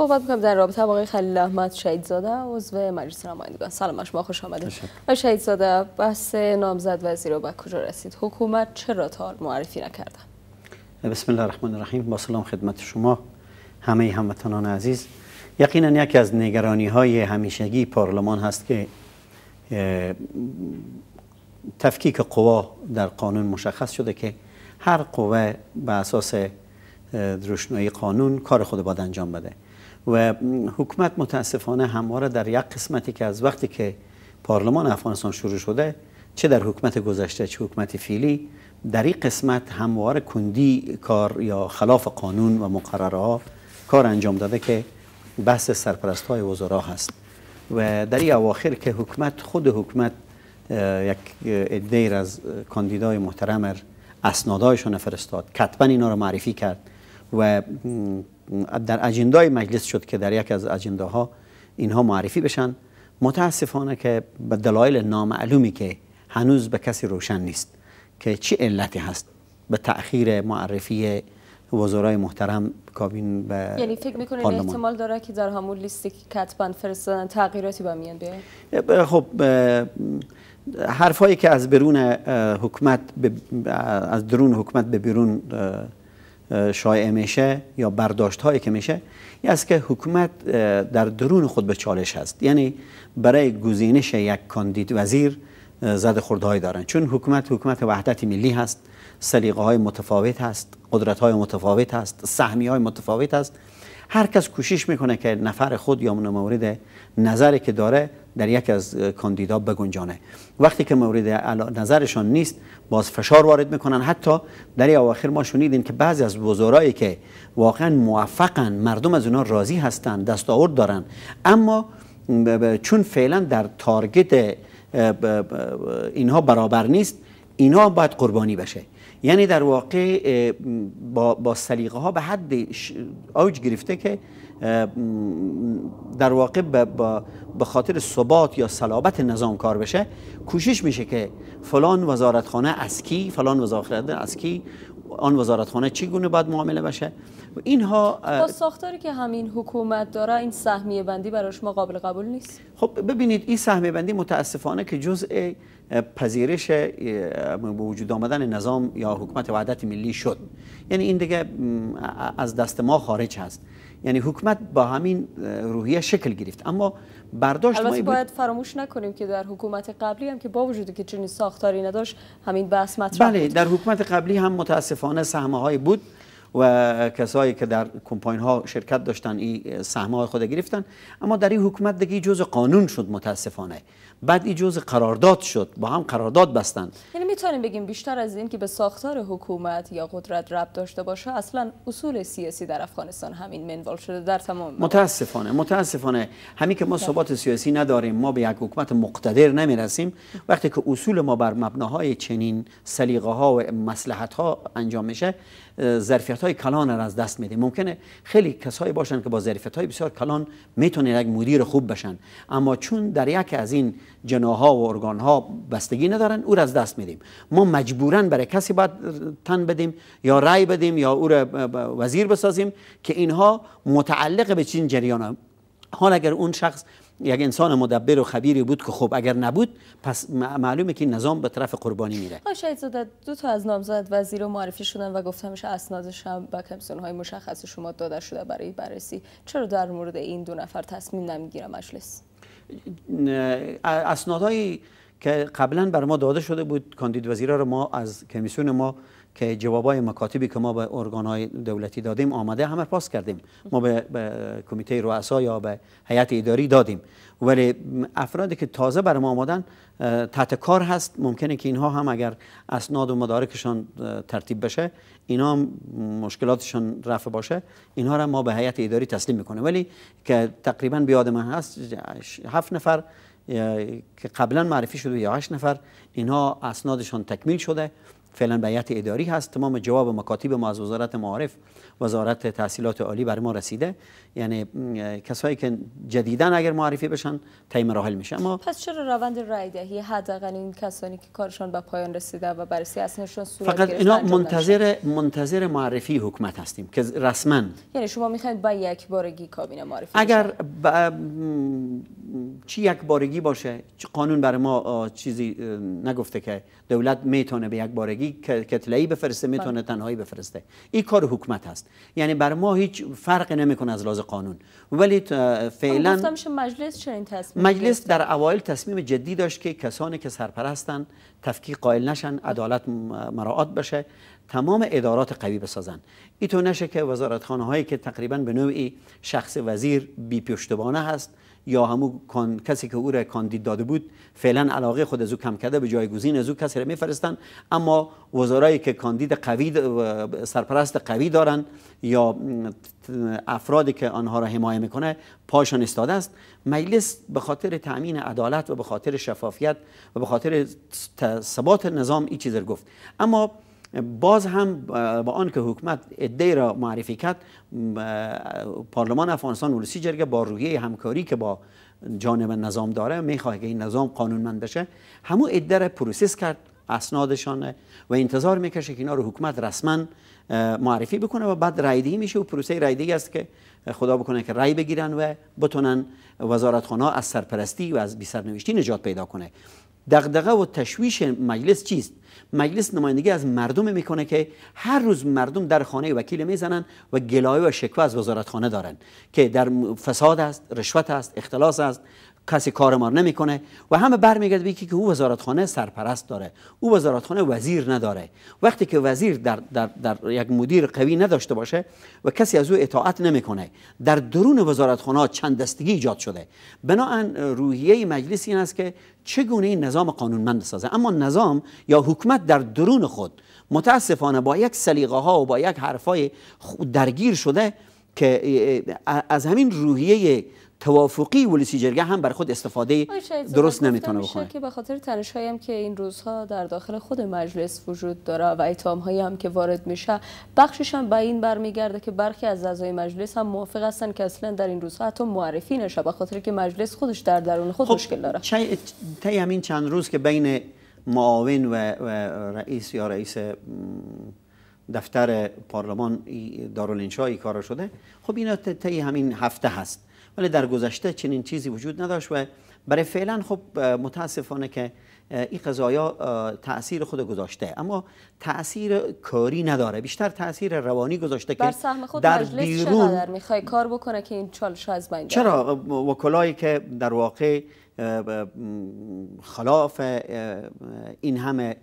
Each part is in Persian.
صحبت میکنم در رابطه با آقای خلیل احمد زاده عضو مجلس نمایندگان سلام شما خوش آمدید آقای زاده بحث نامزد وزیر به کجا رسید حکومت چرا تا معرفی نکردن بسم الله الرحمن الرحیم با سلام خدمت شما همه هموطنان عزیز یقینا یکی از نگرانی های همیشگی پارلمان هست که تفکیک قوا در قانون مشخص شده که هر قوه به اساس روشنایی قانون کار خود باید انجام بده و حکومت متاسفانه همواره در یک قسمتی که از وقتی که پارلمان افغانستان شروع شده چه در حکومت گذشته چه حکومت فیلی در این قسمت همواره کندی کار یا خلاف قانون و مقرره کار انجام داده که بحث سرپرست های وزرا هست و در این اواخر که حکومت خود حکومت یک عده از کاندیدای محترم اسنادایشان فرستاد کتبا اینا رو معرفی کرد و در اجندای مجلس شد که در یک از اجنداها اینها معرفی بشن متاسفانه که به دلایل نامعلومی که هنوز به کسی روشن نیست که چی علتی هست به تأخیر معرفی وزرای محترم کابین به یعنی فکر میکنین احتمال داره که در همون لیستی که کتبند فرستادن تغییراتی با میان بیه خب حرفایی که از برون حکمت از درون حکمت به بیرون شایع میشه یا برداشت هایی که میشه این است که حکومت در درون خود به چالش هست یعنی برای گزینش یک کاندید وزیر زد خوردهایی دارن چون حکومت حکومت وحدت ملی هست سلیقه های متفاوت هست قدرت های متفاوت هست سهمی های متفاوت هست هر کس کوشش میکنه که نفر خود یا مورد نظری که داره در یک از کاندیدا بگنجانه وقتی که مورد نظرشان نیست باز فشار وارد میکنن حتی در اواخر ما شنیدیم که بعضی از بزرگایی که واقعا موفقن مردم از اونا راضی هستن دستاورد دارن اما چون فعلا در تارگت اینها برابر نیست اینها باید قربانی بشه یعنی در واقع با, با سلیقه ها به حد اوج گرفته که در واقع به خاطر ثبات یا صلابت نظام کار بشه کوشش میشه که فلان وزارتخانه از کی فلان وزارتخانه از کی آن وزارتخانه چی گونه باید معامله بشه اینها با ساختاری که همین حکومت داره این سهمیه بندی برای شما قابل قبول نیست خب ببینید این سهمیه بندی متاسفانه که جزء پذیرش به وجود آمدن نظام یا حکومت وحدت ملی شد یعنی این دیگه از دست ما خارج هست یعنی حکومت با همین روحیه شکل گرفت اما برداشت البته باید فراموش نکنیم که در حکومت قبلی هم که با وجود که چنین ساختاری نداشت همین بحث مطرح بله در حکومت قبلی هم متاسفانه سهمه های بود و کسایی که در کمپاین ها شرکت داشتن این سهم های خود گرفتن اما در این حکومت دیگه جزء قانون شد متاسفانه بعد این جزء قرارداد شد با هم قرارداد بستند یعنی میتونیم بگیم بیشتر از این که به ساختار حکومت یا قدرت ربط داشته باشه اصلا اصول سیاسی در افغانستان همین منوال شده در تمام متاسفانه متاسفانه همین که ما خب. ثبات سیاسی نداریم ما به یک حکومت مقتدر نمیرسیم وقتی که اصول ما بر مبناهای چنین سلیقه ها و مصلحت ها انجام میشه ظرفیت ظرفیت کلان را از دست میدیم ممکنه خیلی کسایی باشن که با ظریفت های بسیار کلان میتونن یک مدیر خوب بشن اما چون در یک از این جناها و ارگان ها بستگی ندارن او را از دست میدیم ما مجبورا برای کسی باید تن بدیم یا رای بدیم یا او را وزیر بسازیم که اینها متعلق به چین جریان ها. حال اگر اون شخص یک انسان مدبر و خبیری بود که خب اگر نبود پس معلومه که نظام به طرف قربانی میره آقای زاده دو تا از نامزد وزیر رو معرفی شدن و گفته میشه اسنادش هم به کمیسیون های مشخص شما داده شده برای بررسی چرا در مورد این دو نفر تصمیم نمیگیره مجلس اسنادهایی که قبلا بر ما داده شده بود کاندید وزیرا رو ما از کمیسیون ما که جوابای مکاتبی که ما به ارگانهای دولتی دادیم آمده همه پاس کردیم ما به, کمیته رؤسا یا به هیئت اداری دادیم ولی افرادی که تازه بر ما آمدن تحت کار هست ممکنه که اینها هم اگر اسناد و مدارکشان ترتیب بشه اینا هم مشکلاتشان رفع باشه اینها را ما به هیئت اداری تسلیم میکنه ولی که تقریبا بیاد من هست هفت نفر که قبلا معرفی شده یا هشت نفر اینها اسنادشان تکمیل شده فعلا بیعت اداری هست تمام جواب مکاتب ما از وزارت معارف وزارت تحصیلات عالی بر ما رسیده یعنی کسایی که جدیدن اگر معرفی بشن تایم مراحل میشه اما پس چرا روند رای دهی حداقل این کسانی که کارشان به پایان رسیده و بررسی اصلشون صورت فقط اینا منتظر منتظر معرفی حکومت هستیم که رسما یعنی شما میخواید با یک بارگی کابینه معرفی اگر با... چی یک بارگی باشه قانون برای ما چیزی نگفته که دولت میتونه به یک بارگی ای بفرسته بله. میتونه تنهایی بفرسته این کار حکومت هست یعنی بر ما هیچ فرق نمیکنه از لحاظ قانون ولی فعلا مجلس این تصمیم مجلس در اوایل تصمیم جدی داشت که کسانی که سرپرستن تفکیک قائل نشن بله. عدالت مراعات بشه تمام ادارات قوی بسازن ای تو نشه که وزارتخانه هایی که تقریبا به نوعی شخص وزیر بی پشتبانه هست یا همو کسی که او را کاندید داده بود فعلا علاقه خود از او کم کرده به جایگزین از او کسی را میفرستن اما وزرایی که کاندید قوی سرپرست قوی دارند یا افرادی که آنها را حمایه میکنه پاشان استاده است مجلس به خاطر تامین عدالت و به خاطر شفافیت و به خاطر ثبات نظام این چیز گفت اما باز هم با آنکه حکومت ایده را معرفی کرد پارلمان افغانستان ولسی جرگه با رویه همکاری که با جانب نظام داره میخواد که این نظام قانونمند بشه همو ادده را پروسس کرد اسنادشان و انتظار میکشه که اینا رو حکومت رسما معرفی بکنه و بعد رای دهی میشه و پروسه رایدهی است که خدا بکنه که رای بگیرن و بتونن خانه از سرپرستی و از سرنوشتی نجات پیدا کنه دغدغه و تشویش مجلس چیست مجلس نمایندگی از مردم میکنه که هر روز مردم در خانه وکیل میزنن و گلایه و شکوه از وزارتخانه دارن که در فساد است رشوت است اختلاس است کسی کار ما نمیکنه و همه برمیگرده به که او وزارتخانه سرپرست داره او وزارتخانه وزیر نداره وقتی که وزیر در, در, در یک مدیر قوی نداشته باشه و کسی از او اطاعت نمیکنه در درون وزارتخانه چند دستگی ایجاد شده بنا روحیه مجلس این است که چگونه این نظام قانونمند سازه اما نظام یا حکومت در درون خود متاسفانه با یک سلیقه ها و با یک حرفای درگیر شده که از همین روحیه توافقی ولیسی جرگه هم بر خود استفاده درست نمیتونه بکنه که به خاطر تنش که این روزها در داخل خود مجلس وجود داره و اتهام هایی هم که وارد میشه بخشش هم به این برمیگرده که برخی از اعضای مجلس هم موافق هستن که اصلا در این روزها حتی معرفی نشه به خاطر که مجلس خودش در درون خود خب، مشکل داره طی همین چند روز که بین معاون و, و رئیس یا رئیس دفتر پارلمان دارالانشا ای کار شده خب اینا طی همین هفته هست ولی در گذشته چنین چیزی وجود نداشت و برای فعلا خب متاسفانه که این قضایا تاثیر خود گذاشته اما تاثیر کاری نداره بیشتر تاثیر روانی گذاشته که بر سهم خود در مجلس بیرون چقدر میخوای کار بکنه که این چالش از بین چرا وکلایی که در واقع خلاف این همه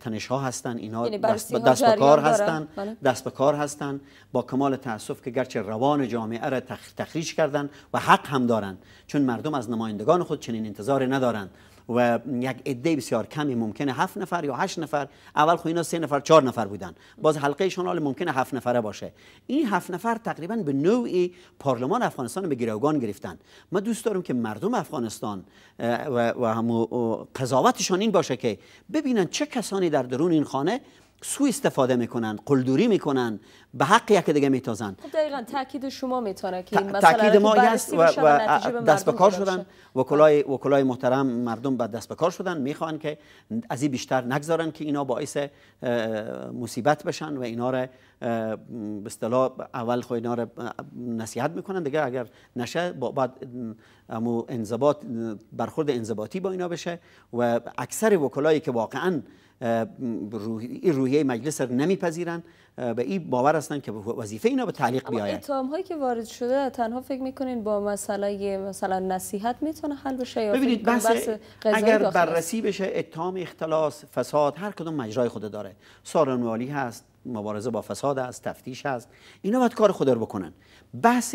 تنش ها هستن اینا یعنی دست, دست به کار هستند بله. دست به کار هستن با کمال تاسف که گرچه روان جامعه را تخریش کردند و حق هم دارند چون مردم از نمایندگان خود چنین انتظاری ندارند و یک عده بسیار کمی ممکنه هفت نفر یا هشت نفر اول خو اینا سه نفر چهار نفر بودن باز حلقه حال ممکنه هفت نفره باشه این هفت نفر تقریبا به نوعی پارلمان افغانستان به گروگان گرفتن ما دوست دارم که مردم افغانستان و, و قضاوتشان این باشه که ببینن چه کسانی در درون این خانه سو استفاده میکنن قلدوری میکنن به حق یک دیگه میتازن دقیقا تاکید شما میتونه که این تاکید خب ما و, دست به کار شدن وکلای وکلای محترم مردم به دست به کار شدن میخوان که از این بیشتر نگذارن که اینا باعث مصیبت بشن و اینا را به اصطلاح اول خو اینا نصیحت میکنن دیگه اگر نشه با بعد انضباط برخورد انضباطی با اینا بشه و اکثر وکلایی که واقعا این روحیه مجلس رو نمیپذیرن به این باور هستن که وظیفه اینا به تعلیق بیاید اتهام هایی که وارد شده تنها فکر میکنین با مسئله مثلا نصیحت میتونه حل بشه ببینید اگر بررسی بشه اتهام اختلاس فساد هر کدوم مجرای خود داره سارنوالی هست مبارزه با فساد است تفتیش هست اینا باید کار خود رو بکنن بحث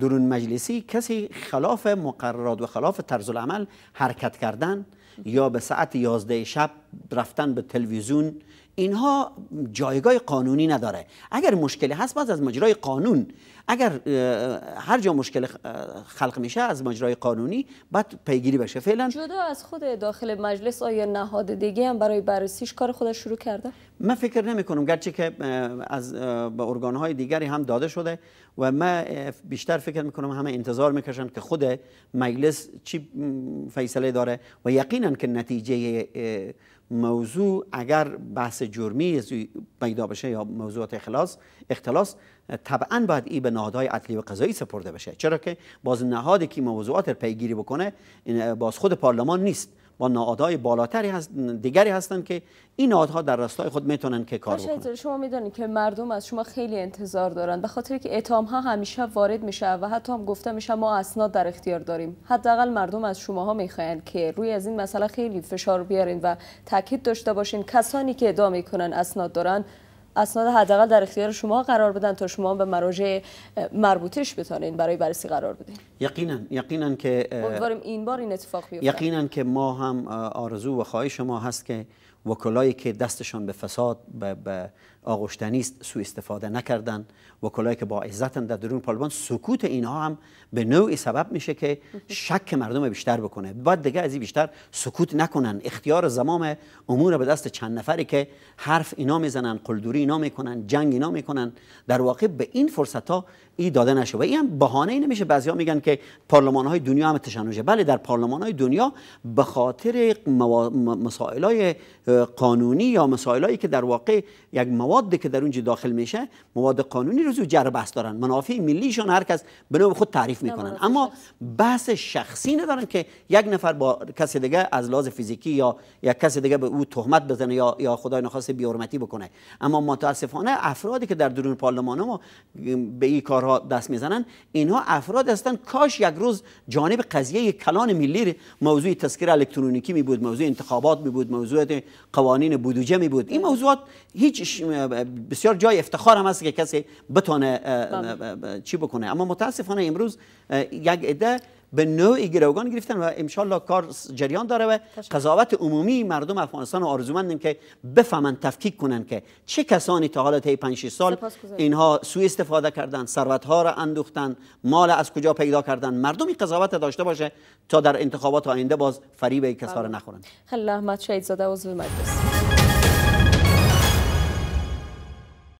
درون مجلسی کسی خلاف مقررات و خلاف طرز عمل حرکت کردن یا به ساعت یازده شب رفتن به تلویزیون اینها جایگاه قانونی نداره اگر مشکلی هست باز از مجرای قانون اگر هر جا مشکل خلق میشه از مجرای قانونی باید پیگیری بشه فعلا جدا از خود داخل مجلس آیا نهاد دیگه هم برای بررسیش کار خودش شروع کرده من فکر نمی کنم گرچه که از به ارگان های دیگری هم داده شده و من بیشتر فکر میکنم همه انتظار میکشن که خود مجلس چی فیصله داره و یقینا که نتیجه موضوع اگر بحث جرمی پیدا بشه یا موضوعات اخلاص اختلاس طبعا باید ای به نهادهای عدلی و قضایی سپرده بشه چرا که باز نهادی که موضوعات پیگیری بکنه باز خود پارلمان نیست با نهادهای بالاتری هست دیگری هستند که این نهادها در راستای خود میتونن که کار بکنن شما میدونید که مردم از شما خیلی انتظار دارن به خاطر که اتهام ها همیشه وارد میشه و حتی هم گفته میشه ما اسناد در اختیار داریم حداقل مردم از شماها میخوایند که روی از این مسئله خیلی فشار بیارین و تاکید داشته باشین کسانی که ادعا میکنن اسناد دارن اسناد حداقل در اختیار شما قرار بدن تا شما به مراجع مربوطش بتانین برای بررسی قرار بدین یقینا یقینا که امیدواریم این بار این اتفاق بیفته یقینا که ما هم آرزو و خواهش شما هست که وکلایی که دستشان به فساد به, آغشتنی است سوء استفاده نکردن وکلایی که با عزتن در درون پارلمان سکوت اینها هم به نوعی سبب میشه که شک مردم بیشتر بکنه بعد دیگه از این بیشتر سکوت نکنن اختیار زمام امور به دست چند نفری که حرف اینا میزنن قلدوری اینا میکنن جنگ اینا میکنن در واقع به این فرصت ها ای داده نشه و این هم بهانه ای نمیشه بعضیا میگن که پارلمان های دنیا هم تشنجه بله در پارلمان های دنیا به خاطر مسائل های قانونی یا مسائلی که در واقع یک مواد که در اونجا داخل میشه مواد قانونی رو زو جر بحث دارن منافع ملیشون هر کس به نوع خود تعریف میکنن اما بحث شخصی ندارن که یک نفر با کسی دیگه از لحاظ فیزیکی یا یک کسی دیگه به او تهمت بزنه یا یا خدای نخواسته حرمتی بکنه اما متاسفانه افرادی که در درون پارلمان ما به این کارها دست میزنن اینها افراد هستن کاش یک روز جانب قضیه کلان ملی موضوع تذکر الکترونیکی می بود موضوع انتخابات می بود موضوع قوانین بودجه می بود این بله. موضوعات هیچ بسیار جای افتخار هم هست که کسی بتونه بله. چی بکنه اما متاسفانه امروز یک عده به نوعی گروگان گرفتن و امشالله کار جریان داره و قضاوت عمومی مردم افغانستان آرزومندیم که بفهمن تفکیک کنن که چه کسانی تا حالا طی 5 سال اینها سوء استفاده کردن ثروت را اندوختن مال از کجا پیدا کردن مردمی قضاوت داشته باشه تا در انتخابات آینده باز فریب کسا نخورند. بله. نخورن خیلی احمد شهید زاده عضو مجلس